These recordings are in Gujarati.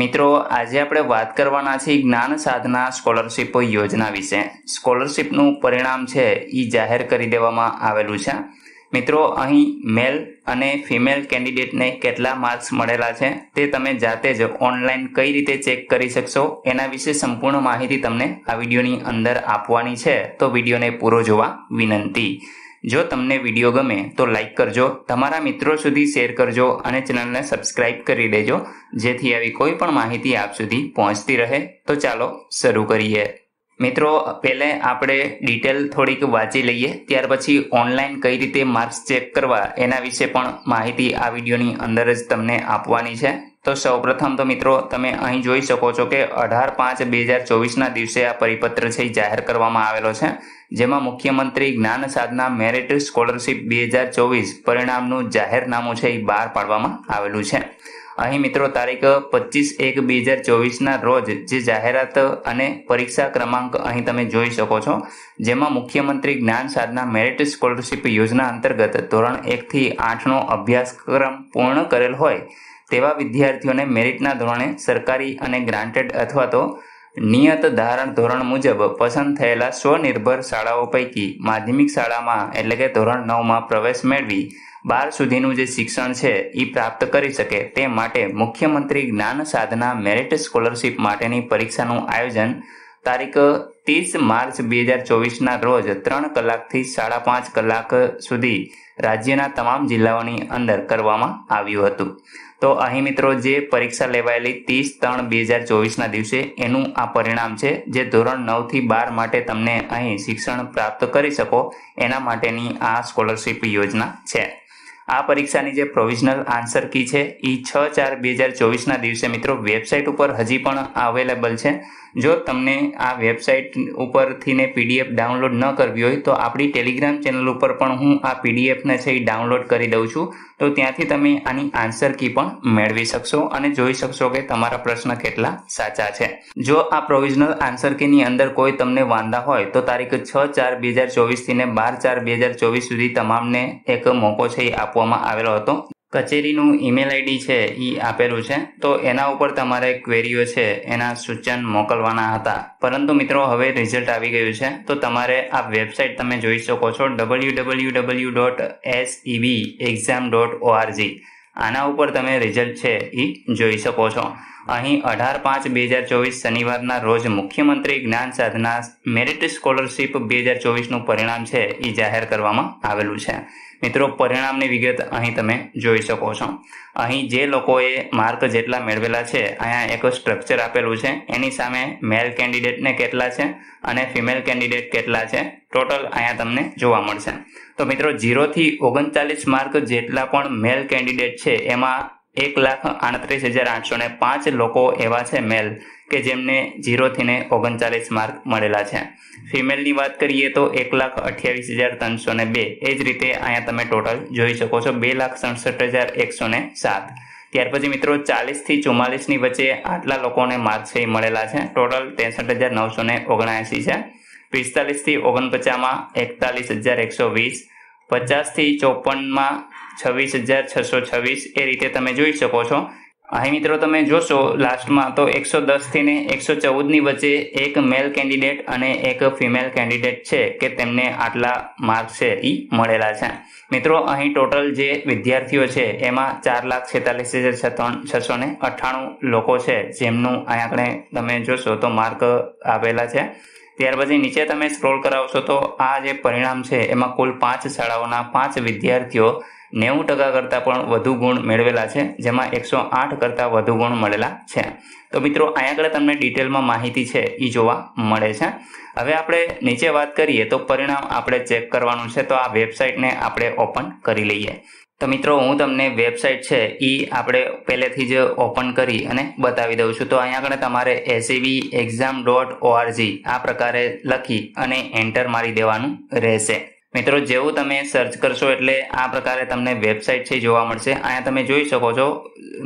મિત્રો આજે આપણે વાત કરવાના છીએ જ્ઞાન સાધના સ્કોલરશીપ યોજના વિશે સ્કોલરશીપનું પરિણામ છે એ જાહેર કરી દેવામાં આવેલું છે મિત્રો અહીં મેલ અને ફિમેલ કેન્ડિડેટને કેટલા માર્ક્સ મળેલા છે તે તમે જાતે જ ઓનલાઈન કઈ રીતે ચેક કરી શકશો એના વિશે સંપૂર્ણ માહિતી તમને આ વિડીયોની અંદર આપવાની છે તો વિડીયોને પૂરો જોવા વિનંતી જો તમને વિડીયો ગમે તો લાઇક કરજો તમારા મિત્રો સુધી શેર કરજો અને ચેનલને સબસ્ક્રાઈબ કરી દેજો જેથી આવી કોઈ પણ માહિતી આપ સુધી પહોંચતી રહે તો ચાલો શરૂ કરીએ મિત્રો પહેલે આપણે ડિટેલ થોડીક વાંચી લઈએ ત્યાર પછી ઓનલાઈન કઈ રીતે માર્ક્સ ચેક કરવા એના વિશે પણ માહિતી આ વિડીયોની અંદર જ તમને આપવાની છે તો સૌપ્રથમ તો મિત્રો તમે અહીં જોઈ શકો છો કે અઢાર પાંચ બે હજાર ચોવીસના દિવસે આ પરિપત્ર છે જાહેર કરવામાં આવેલો છે જેમાં મુખ્યમંત્રી જ્ઞાન સાધના મેરિટ સ્કોલરશિપ બે હજાર ચોવીસ પરિણામનું જાહેરનામું છે એ બહાર પાડવામાં આવેલું છે અહીં મિત્રો તારીખ પચીસ એક બે હજાર ચોવીસના રોજ જે જાહેરાત અને પરીક્ષા ક્રમાંક અહીં તમે જોઈ શકો છો જેમાં મુખ્યમંત્રી જ્ઞાન સાધના મેરિટ સ્કોલરશીપ યોજના અંતર્ગત ધોરણ એકથી આઠનો અભ્યાસક્રમ પૂર્ણ કરેલ હોય તેવા વિદ્યાર્થીઓને મેરિટના ધોરણે સરકારી અને ગ્રાન્ટેડ અથવા તો નિયત ધારણ ધોરણ મુજબ પસંદ થયેલા સ્વનિર્ભર શાળાઓ પૈકી માધ્યમિક શાળામાં એટલે કે ધોરણ નવમાં પ્રવેશ મેળવી બાર સુધીનું જે શિક્ષણ છે એ પ્રાપ્ત કરી શકે તે માટે મુખ્યમંત્રી જ્ઞાન સાધના મેરિટ સ્કોલરશિપ માટેની પરીક્ષાનું આયોજન તારીખ ત્રીસ માર્ચ બે હજાર ચોવીસના રોજ ત્રણ કલાકથી સાડા પાંચ કલાક સુધી રાજ્યના તમામ જિલ્લાઓની અંદર કરવામાં આવ્યું હતું તો અહીં મિત્રો જે પરીક્ષા લેવાયેલી ત્રીસ ત્રણ બે હજાર ચોવીસના દિવસે એનું આ પરિણામ છે જે ધોરણ નવથી બાર માટે તમને અહીં શિક્ષણ પ્રાપ્ત કરી શકો એના માટેની આ સ્કોલરશિપ યોજના છે આ પરીક્ષાની જે પ્રોવિઝનલ આન્સર કી છે એ છ ચાર બે હજાર ચોવીસના દિવસે મિત્રો વેબસાઇટ ઉપર હજી પણ અવેલેબલ છે જો તમને આ વેબસાઇટ ઉપરથી ને પીડીએફ ડાઉનલોડ ન કરવી હોય તો આપણી ટેલિગ્રામ ચેનલ ઉપર પણ હું આ પીડીએફને છે એ ડાઉનલોડ કરી દઉં છું તો ત્યાંથી તમે આની આન્સર કી પણ મેળવી શકશો અને જોઈ શકશો કે તમારા પ્રશ્ન કેટલા સાચા છે જો આ પ્રોવિઝનલ આન્સર કીની અંદર કોઈ તમને વાંધા હોય તો તારીખ છ ચાર બે હજાર ચોવીસથી બાર ચાર બે હજાર ચોવીસ સુધી તમામને એક મોકો છે આપવામાં આવેલો હતો કચેરીનું ઈમેલ આઈડી છે એ આપેલું છે તો એના ઉપર તમારે ક્વેરીઓ છે એના સૂચન મોકલવાના હતા પરંતુ મિત્રો હવે રિઝલ્ટ આવી ગયું છે તો તમારે આ વેબસાઇટ તમે જોઈ શકો છો W W W dot S exam dot ORG આના ઉપર તમે રિઝલ્ટ છે એ જોઈ શકો છો અહીં અઢાર પાંચ બે હજાર ચોવીસ શનિવારના રોજ મુખ્યમંત્રી જ્ઞાન સાધના મેરિટ સ્કોલરશીપ બે હજાર ચોવીસનું પરિણામ છે એ જાહેર કરવામાં આવેલું છે મિત્રો પરિણામની વિગત અહીં તમે જોઈ શકો છો અહીં જે લોકોએ માર્ક જેટલા મેળવેલા છે અહીંયા એક સ્ટ્રક્ચર આપેલું છે એની સામે મેલ કેન્ડિડેટને કેટલા છે અને ફિમેલ કેન્ડિડેટ કેટલા છે ટોટલ અહીંયા તમને જોવા મળશે તો મિત્રો ઝીરોથી ઓગણચાલીસ માર્ક જેટલા પણ મેલ કેન્ડિડેટ છે એમાં એક લાખ આડત્રીસ હજાર આઠસો ને પાંચ લોકો એવા છે મેલ કે જેમને ઝીરોથી ને ઓગણચાલીસ માર્ક મળેલા છે ફિમેલની વાત કરીએ તો એક લાખ અઠ્યાવીસ હજાર ત્રણસો ને બે એ જ રીતે અહીંયા તમે ટોટલ જોઈ શકો છો બે લાખ સડસઠ હજાર એકસો ને સાત ત્યાર પછી મિત્રો ચાલીસથી ચુમ્માલીસની વચ્ચે આટલા લોકોને માર્ક્સ મળેલા છે ટોટલ ત્રેસઠ હજાર નવસો ને ઓગણએંસી છે પિસ્તાલીસથી ઓગણપચાસમાં એકતાલીસ હજાર એકસો વીસ પચાસથી ચોપનમાં છવ્વીસ હજાર છસો છવ્વીસ એ રીતે તમે જોઈ શકો છો અહીં મિત્રો તમે જોશો લાસ્ટમાં તો એકસો દસથી ને એકસો ચૌદની વચ્ચે એક મેલ કેન્ડિડેટ અને એક ફિમેલ કેન્ડિડેટ છે કે તેમને આટલા માર્ક છે એ મળેલા છે મિત્રો અહીં ટોટલ જે વિદ્યાર્થીઓ છે એમાં ચાર લાખ છેતાલીસ હજાર છસો ને અઠ્ઠાણું લોકો છે જેમનું અહીં આપણે તમે જોશો તો માર્ક આપેલા છે ત્યાર પછી નીચે તમે સ્ક્રોલ કરાવશો તો આ જે પરિણામ છે એમાં કુલ પાંચ શાળાઓના પાંચ વિદ્યાર્થીઓ નેવું ટકા કરતાં પણ વધુ ગુણ મેળવેલા છે જેમાં એકસો આઠ કરતાં વધુ ગુણ મળેલા છે તો મિત્રો અહીંયા આગળ તમને ડિટેલમાં માહિતી છે એ જોવા મળે છે હવે આપણે નીચે વાત કરીએ તો પરિણામ આપણે ચેક કરવાનું છે તો આ વેબસાઇટને આપણે ઓપન કરી લઈએ તો મિત્રો હું તમને વેબસાઇટ છે એ આપણે પહેલેથી જ ઓપન કરી અને બતાવી દઉં છું તો અહીંયા આગળ તમારે એસીબી એક્ઝામ ડોટ ઓઆરજી આ પ્રકારે લખી અને એન્ટર મારી દેવાનું રહેશે મિત્રો જેવું તમે સર્ચ કરશો એટલે આ પ્રકારે તમને વેબસાઇટ છે જોવા મળશે અહીંયા તમે જોઈ શકો છો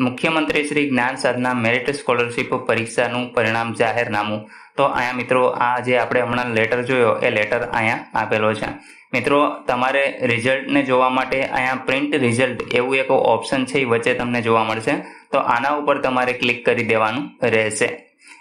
મુખ્યમંત્રી શ્રી જ્ઞાન સાધના મેરિટ સ્કોલરશિપ પરીક્ષાનું પરિણામ જાહેરનામું તો અહીંયા મિત્રો આ જે આપણે હમણાં લેટર જોયો એ લેટર અહીંયા આપેલો છે મિત્રો તમારે રિઝલ્ટને જોવા માટે અહીંયા પ્રિન્ટ રિઝલ્ટ એવું એક ઓપ્શન છે એ વચ્ચે તમને જોવા મળશે તો આના ઉપર તમારે ક્લિક કરી દેવાનું રહેશે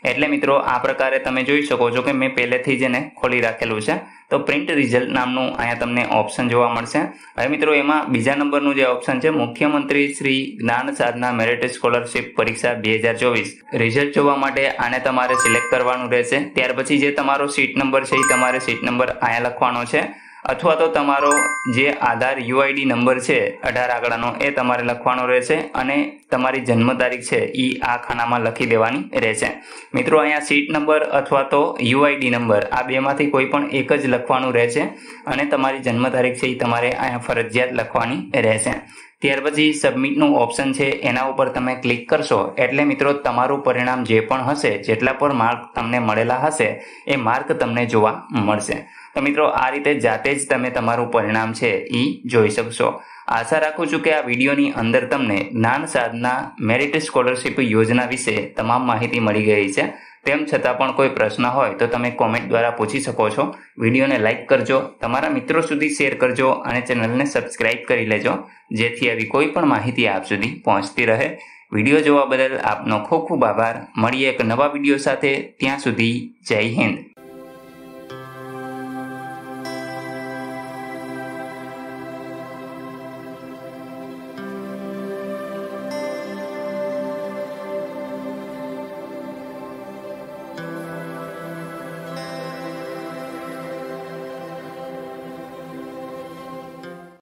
એટલે મિત્રો આ પ્રકારે તમે જોઈ શકો છો કે મેં પહેલેથી જ એને ખોલી રાખેલું છે તો પ્રિન્ટ રિઝલ્ટ નામનું અહીંયા તમને ઓપ્શન જોવા મળશે હવે મિત્રો એમાં બીજા નંબરનું જે ઓપ્શન છે મુખ્યમંત્રી શ્રી જ્ઞાન સાધના મેરિટ સ્કોલરશિપ પરીક્ષા બે હજાર ચોવીસ રિઝલ્ટ જોવા માટે આને તમારે સિલેક્ટ કરવાનું રહેશે ત્યાર પછી જે તમારો સીટ નંબર છે એ તમારે સીટ નંબર અહીંયા લખવાનો છે અથવા તો તમારો જે આધાર યુઆઈડી નંબર છે અઢાર આંકડાનો એ તમારે લખવાનો રહેશે અને તમારી જન્મ તારીખ છે એ આ ખાનામાં લખી દેવાની રહેશે મિત્રો અહીંયા સીટ નંબર અથવા તો યુઆઈડી નંબર આ બેમાંથી કોઈ પણ એક જ લખવાનું રહેશે અને તમારી જન્મ તારીખ છે એ તમારે અહીંયા ફરજિયાત લખવાની રહેશે ત્યાર પછી સબમિટનું ઓપ્શન છે એના ઉપર તમે ક્લિક કરશો એટલે મિત્રો તમારું પરિણામ જે પણ હશે જેટલા પણ માર્ક તમને મળેલા હશે એ માર્ક તમને જોવા મળશે તો મિત્રો આ રીતે જાતે જ તમે તમારું પરિણામ છે એ જોઈ શકશો આશા રાખું છું કે આ વિડીયોની અંદર તમને જ્ઞાન સાધના મેરિટ સ્કોલરશિપ યોજના વિશે તમામ માહિતી મળી ગઈ છે તેમ છતાં પણ કોઈ પ્રશ્ન હોય તો તમે કોમેન્ટ દ્વારા પૂછી શકો છો વિડીયોને લાઇક કરજો તમારા મિત્રો સુધી શેર કરજો અને ચેનલને સબસ્ક્રાઇબ કરી લેજો જેથી આવી કોઈ પણ માહિતી આપ સુધી પહોંચતી રહે વિડીયો જોવા બદલ આપનો ખૂબ ખૂબ આભાર મળીએ એક નવા વિડીયો સાથે ત્યાં સુધી જય હિન્દ